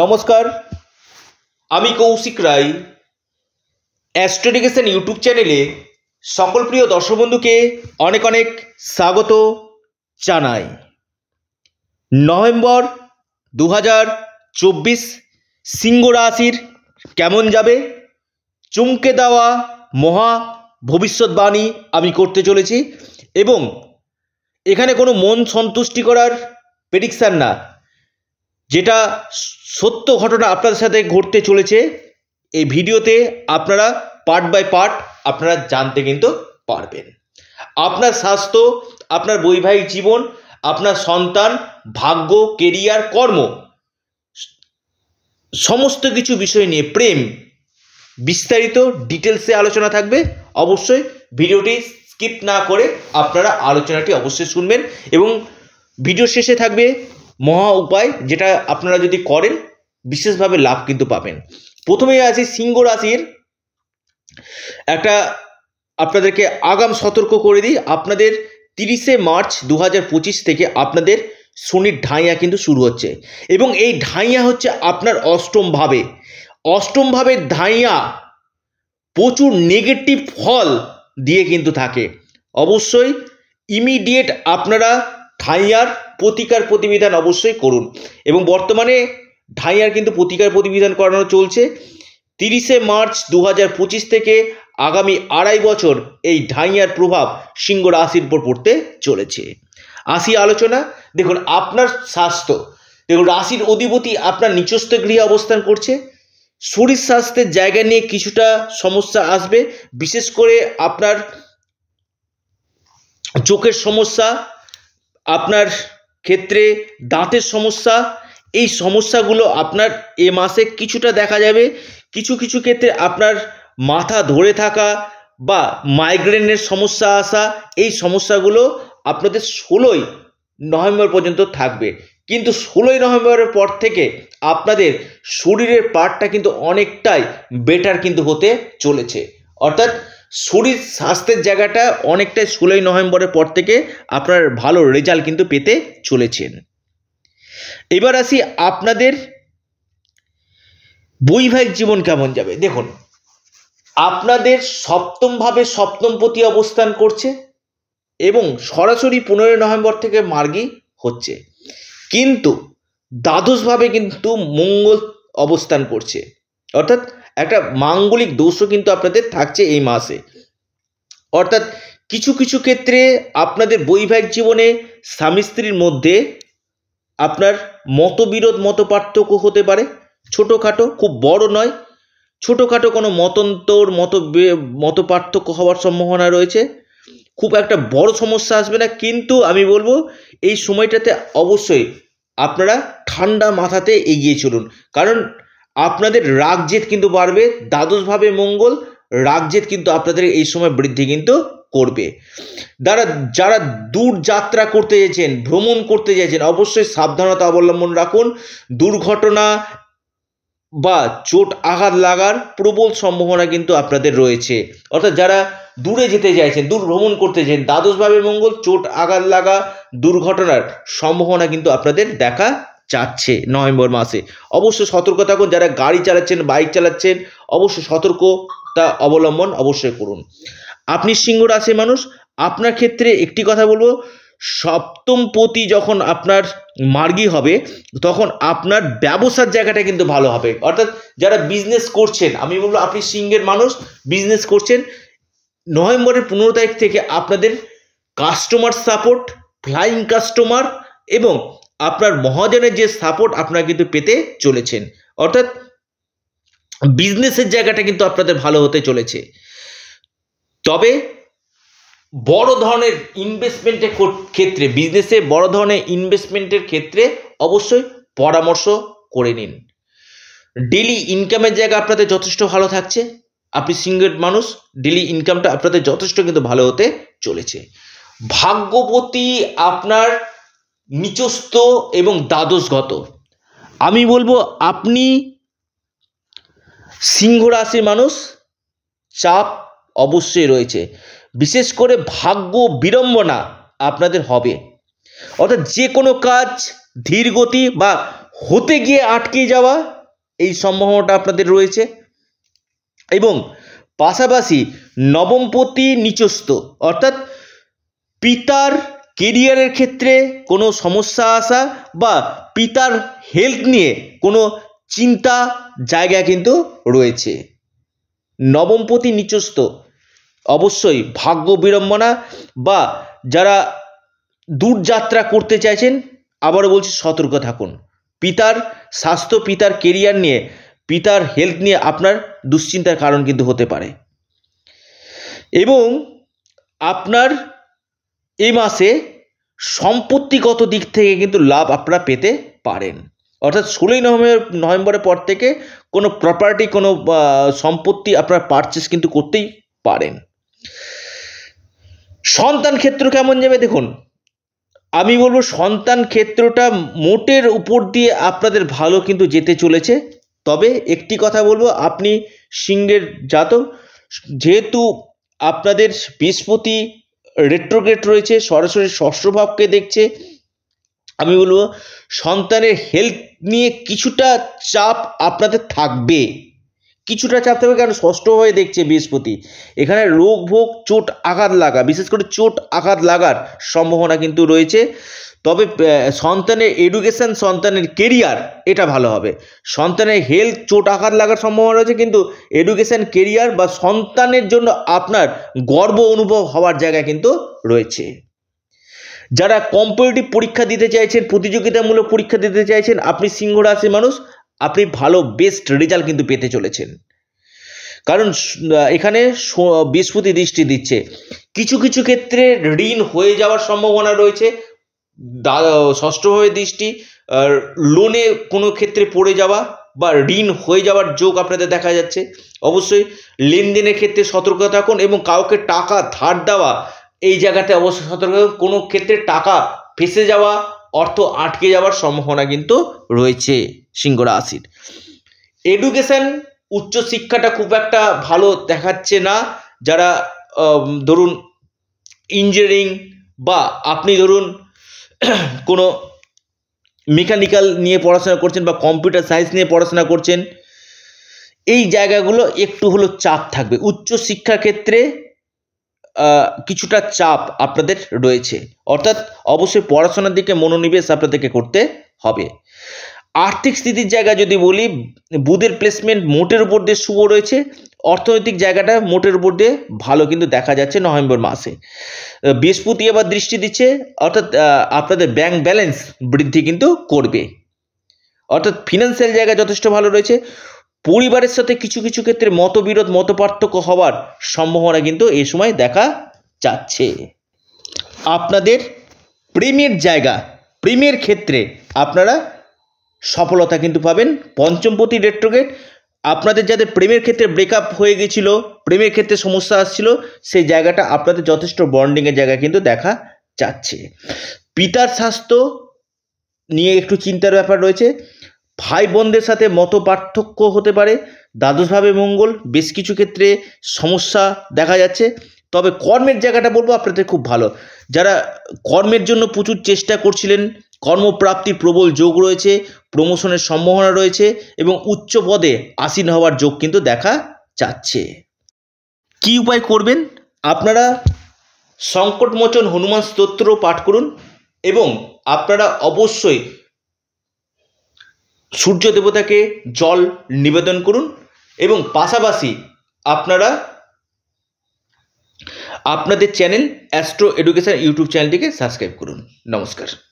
নমস্কার আমি কৌশিক রায় অ্যাস্ট্রোডিকেশন ইউটিউব চ্যানেলে সকল প্রিয় দর্শক বন্ধুকে অনেক অনেক স্বাগত জানাই নভেম্বর দু হাজার চব্বিশ সিংহ রাশির কেমন যাবে চমকে দেওয়া মহা ভবিষ্যৎবাণী আমি করতে চলেছি এবং এখানে কোনো মন সন্তুষ্টি করার প্রেডিকশান না যেটা সত্য ঘটনা আপনাদের সাথে ঘটতে চলেছে এই ভিডিওতে আপনারা পার্ট বাই পার্ট আপনারা জানতে কিন্তু পারবেন আপনার স্বাস্থ্য আপনার বৈবাহিক জীবন আপনার সন্তান ভাগ্য কেরিয়ার কর্ম সমস্ত কিছু বিষয় নিয়ে প্রেম বিস্তারিত ডিটেলসে আলোচনা থাকবে অবশ্যই ভিডিওটি স্কিপ না করে আপনারা আলোচনাটি অবশ্যই শুনবেন এবং ভিডিও শেষে থাকবে মহা উপায় যেটা আপনারা যদি করেন বিশেষভাবে লাভ কিন্তু পাবেন প্রথমেই আছে সিংহ রাশির একটা আপনাদেরকে আগাম সতর্ক করে দিই আপনাদের তিরিশে মার্চ দু থেকে আপনাদের শনির ঢাইয়া কিন্তু শুরু হচ্ছে এবং এই ঢাইয়া হচ্ছে আপনার অষ্টমভাবে অষ্টমভাবে ঢাইয়া প্রচুর নেগেটিভ ফল দিয়ে কিন্তু থাকে অবশ্যই ইমিডিয়েট আপনারা ঠাইয়ার প্রতিকার প্রতিবিধান অবশ্যই করুন এবং বর্তমানে ঢাইয়ার কিন্তু প্রতিকার প্রতিবিধান করানো চলছে তিরিশে মার্চ দু থেকে আগামী আড়াই বছর এই ঢাইয়ার প্রভাব সিংহ রাশির উপর পড়তে চলেছে আসি আলোচনা দেখুন আপনার স্বাস্থ্য দেখুন রাশির অধিপতি আপনার নিচস্থ গৃহে অবস্থান করছে শরীর স্বাস্থ্যের জায়গা নিয়ে কিছুটা সমস্যা আসবে বিশেষ করে আপনার চোখের সমস্যা আপনার ক্ষেত্রে দাঁতের সমস্যা এই সমস্যাগুলো আপনার এ মাসে কিছুটা দেখা যাবে কিছু কিছু ক্ষেত্রে আপনার মাথা ধরে থাকা বা মাইগ্রেনের সমস্যা আসা এই সমস্যাগুলো আপনাদের ষোলোই নভেম্বর পর্যন্ত থাকবে কিন্তু ষোলোই নভেম্বরের পর থেকে আপনাদের শরীরের পার্টটা কিন্তু অনেকটাই বেটার কিন্তু হতে চলেছে অর্থাৎ শরীর স্বাস্থ্যের জায়গাটা অনেকটাই ষোলোই নভেম্বরের পর থেকে আপনার ভালো রেজাল্ট কিন্তু পেতে চলেছেন এবার আসি আপনাদের বৈবাহিক জীবন কেমন যাবে দেখুন আপনাদের সপ্তমভাবে সপ্তমপতি অবস্থান করছে এবং সরাসরি পনেরোই নভেম্বর থেকে মার্গী হচ্ছে কিন্তু দ্বাদশভাবে কিন্তু মঙ্গল অবস্থান করছে অর্থাৎ একটা মাঙ্গলিক দোষও কিন্তু আপনাদের থাকছে এই মাসে অর্থাৎ কিছু কিছু ক্ষেত্রে আপনাদের বৈবাহিক জীবনে স্বামী স্ত্রীর মধ্যে আপনার মতবিরোধ মত পার্থক্য হতে পারে ছোটোখাটো খুব বড় নয় ছোটোখাটো কোনো মতন্তর মত মত পার্থক্য হওয়ার সম্ভাবনা রয়েছে খুব একটা বড় সমস্যা আসবে না কিন্তু আমি বলবো এই সময়টাতে অবশ্যই আপনারা ঠান্ডা মাথাতে এগিয়ে চলুন কারণ আপনাদের রাগ জেদ কিন্তু বাড়বে দ্বাদশভাবে মঙ্গল রাগ জেদ কিন্তু আপনাদের এই সময় বৃদ্ধি কিন্তু করবে যারা যারা দূর যাত্রা করতে চাইছেন ভ্রমণ করতে চাইছেন অবশ্যই সাবধানতা অবলম্বন রাখুন দুর্ঘটনা বা চোট আঘাত লাগার প্রবল সম্ভাবনা কিন্তু আপনাদের রয়েছে অর্থাৎ যারা দূরে যেতে চাইছেন দূর ভ্রমণ করতে চাইছেন দ্বাদশভাবে মঙ্গল চোট আঘাত লাগা দুর্ঘটনার সম্ভাবনা কিন্তু আপনাদের দেখা যাচ্ছে নভেম্বর মাসে অবশ্য সতর্ক থাকুন যারা গাড়ি চালাচ্ছেন বাইক চালাচ্ছেন অবশ্য সতর্কতা অবলম্বন অবশ্যই করুন আপনি সিংহ রাশির মানুষ আপনার ক্ষেত্রে একটি কথা বলবো সপ্তম পতি যখন আপনার মার্গী হবে তখন আপনার ব্যবসার জায়গাটা কিন্তু ভালো হবে অর্থাৎ যারা বিজনেস করছেন আমি বলবো আপনি সিংহের মানুষ বিজনেস করছেন নভেম্বরের পনেরো তারিখ থেকে আপনাদের কাস্টমার সাপোর্ট ফ্লাইং কাস্টমার এবং আপনার মহাজনের যে সাপোর্ট আপনারা কিন্তু পেতে চলেছেন অর্থাৎ বিজনেসের জায়গাটা কিন্তু আপনাদের ভালো হতে চলেছে তবে বড় ধরনের ইনভেস্টমেন্টের ক্ষেত্রে বিজনেসে বড় ধরনের ইনভেস্টমেন্টের ক্ষেত্রে অবশ্যই পরামর্শ করে নিন ডেলি ইনকামের জায়গা আপনাদের যথেষ্ট ভালো থাকছে আপনি সিঙ্গেল মানুষ ডেলি ইনকামটা আপনাদের যথেষ্ট কিন্তু ভালো হতে চলেছে ভাগ্যপতি আপনার নিচস্ত এবং দ্বাদশগত আমি বলবো আপনি সিংহ রাশির মানুষ চাপ অবশ্যই রয়েছে বিশেষ করে ভাগ্য বিড়ম্বনা আপনাদের হবে অর্থাৎ যে কোনো কাজ ধীর গতি বা হতে গিয়ে আটকে যাওয়া এই সম্ভাবনাটা আপনাদের রয়েছে এবং পাশাপাশি নবমপতি নিচস্ত অর্থাৎ পিতার কেরিয়ারের ক্ষেত্রে কোনো সমস্যা আসা বা পিতার হেলথ নিয়ে কোনো চিন্তা জায়গা কিন্তু রয়েছে নবমপতি নিচস্থ অবশ্যই ভাগ্য বিড়ম্বনা বা যারা দূর যাত্রা করতে চাইছেন আবারও বলছি সতর্ক থাকুন পিতার স্বাস্থ্য পিতার কেরিয়ার নিয়ে পিতার হেলথ নিয়ে আপনার দুশ্চিন্তার কারণ কিন্তু হতে পারে এবং আপনার এই মাসে সম্পত্তিগত দিক থেকে কিন্তু লাভ আপনারা পেতে পারেন অর্থাৎ ষোলোই নভেম্বর নভেম্বরের পর থেকে কোনো প্রপার্টি কোনো সম্পত্তি আপনারা পারচেস কিন্তু করতেই পারেন সন্তান ক্ষেত্র কেমন যাবে দেখুন আমি বলবো সন্তান ক্ষেত্রটা মোটের উপর দিয়ে আপনাদের ভালো কিন্তু যেতে চলেছে তবে একটি কথা বলবো আপনি সিংহের জাতক যেহেতু আপনাদের বৃহস্পতি রেট্রোগ্রেট রয়েছে সরাসরি ষষ্ঠভাবকে দেখছে আমি বলবো সন্তানের হেলথ নিয়ে কিছুটা চাপ আপনাদের থাকবে কিছুটা চাপ থাকবে কারণ ষষ্ঠ হয়ে দেখছে বৃহস্পতি এখানে রোগ ভোগ চোট আঘাত লাগা বিশেষ করে চোট আঘাত লাগার সম্ভাবনা কিন্তু রয়েছে তবে সন্তানের এডুকেশন সন্তানের কেরিয়ার এটা ভালো হবে সন্তানের হেলথ চোট আঘাত লাগার সম্ভাবনা রয়েছে কিন্তু এডুকেশন কেরিয়ার বা সন্তানের জন্য আপনার গর্ব অনুভব হওয়ার জায়গা কিন্তু রয়েছে যারা কম্পিটিটিভ পরীক্ষা দিতে চাইছেন প্রতিযোগিতামূলক পরীক্ষা দিতে চাইছেন আপনি সিংহ রাশির মানুষ আপনি ভালো বেস্ট রেজাল্ট কিন্তু পেতে চলেছেন কারণ এখানে বৃহস্পতি দৃষ্টি দিচ্ছে কিছু কিছু ক্ষেত্রে ঋণ হয়ে যাওয়ার সম্ভাবনা রয়েছে ষষ্ঠভাবে দৃষ্টি লোনে কোনো ক্ষেত্রে পড়ে যাওয়া বা ঋণ হয়ে যাওয়ার যোগ আপনাদের দেখা যাচ্ছে অবশ্যই লেনদেনের ক্ষেত্রে সতর্ক থাকুন এবং কাউকে টাকা ধার দেওয়া এই জায়গাতে অবশ্যই সতর্ক কোনো ক্ষেত্রে টাকা ফেসে যাওয়া অর্থ আটকে যাওয়ার সম্ভাবনা কিন্তু রয়েছে সিংহ রাশির এডুকেশন উচ্চশিক্ষাটা খুব একটা ভালো দেখাচ্ছে না যারা ধরুন ইঞ্জিনিয়ারিং বা আপনি ধরুন কোনো মেকানিক্যাল নিয়ে পড়াশোনা করছেন বা কম্পিউটার সায়েন্স নিয়ে পড়াশোনা করছেন এই জায়গাগুলো একটু হলো চাপ থাকবে উচ্চশিক্ষার ক্ষেত্রে কিছুটা চাপ আপনাদের রয়েছে অর্থাৎ অবশ্যই পড়াশোনার দিকে মনোনিবেশ আপনাদেরকে করতে হবে আর্থিক স্থিতির জায়গা যদি বলি বুধের প্লেসমেন্ট মোটের উপর দিয়ে শুভ রয়েছে অর্থনৈতিক জায়গাটা মোটের উপর দিয়ে ভালো কিন্তু দেখা যাচ্ছে নভেম্বর মাসে বৃহস্পতি আবার দৃষ্টি দিচ্ছে অর্থাৎ আপনাদের ব্যাংক ব্যালেন্স বৃদ্ধি কিন্তু করবে অর্থাৎ ফিনান্সিয়াল জায়গা যথেষ্ট ভালো রয়েছে পরিবারের সাথে কিছু কিছু ক্ষেত্রে মতবিরোধ মত পার্থক্য হওয়ার সম্ভাবনা কিন্তু এ সময় দেখা যাচ্ছে আপনাদের প্রেমের জায়গা প্রেমের ক্ষেত্রে আপনারা সফলতা কিন্তু পাবেন পঞ্চমপতি রেট্রোগেট আপনাদের যাদের প্রেমের ক্ষেত্রে ব্রেকআপ হয়ে গেছিল প্রেমের ক্ষেত্রে সমস্যা আসছিল সেই জায়গাটা আপনাদের যথেষ্ট বন্ডিংয়ের জায়গা কিন্তু দেখা যাচ্ছে পিতার স্বাস্থ্য নিয়ে একটু চিন্তার ব্যাপার রয়েছে ভাই বোনদের সাথে মত পার্থক্য হতে পারে দ্বাদশভাবে মঙ্গল বেশ কিছু ক্ষেত্রে সমস্যা দেখা যাচ্ছে তবে কর্মের জায়গাটা বলবো আপনাদের খুব ভালো যারা কর্মের জন্য প্রচুর চেষ্টা করছিলেন কর্মপ্রাপ্তির প্রবল যোগ রয়েছে প্রমোশনের সম্ভাবনা রয়েছে এবং উচ্চ পদে আসীন হওয়ার যোগ কিন্তু দেখা যাচ্ছে কি উপায় করবেন আপনারা সংকটমোচন হনুমান স্তোত্র পাঠ করুন এবং আপনারা অবশ্যই সূর্য দেবতাকে জল নিবেদন করুন এবং পাশাপাশি আপনারা আপনাদের চ্যানেল অ্যাস্ট্রো এডুকেশান ইউটিউব চ্যানেলটিকে সাবস্ক্রাইব করুন নমস্কার